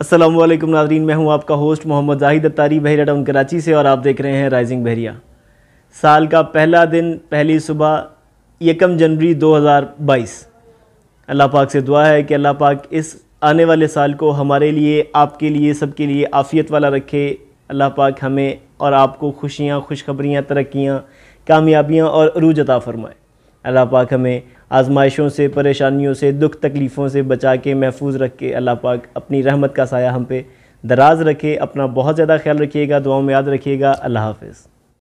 असलम नाजरीन मैं हूं आपका होस्ट मोहम्मद जाहिद अतारी बहरिया टाउन कराची से और आप देख रहे हैं राइजिंग बहरिया साल का पहला दिन पहली सुबह यकम जनवरी 2022 अल्लाह पाक से दुआ है कि अल्लाह पाक इस आने वाले साल को हमारे लिए आपके लिए सबके लिए आफ़ियत वाला रखे अल्लाह पाक हमें और आपको खुशियाँ खुशखबरियाँ तरक्याँ कामयाबियाँ और अरूज अता फ़रमाए अल्लाह पाक हमें आजमाइशों से परेशानियों से दुख तकलीफ़ों से बचा के महफूज रख के अल्लाह पाक अपनी रहमत का साया हम पे दराज रखे अपना बहुत ज़्यादा ख्याल रखिएगा दुआओं में याद रखिएगा अल्लाह हाफिज़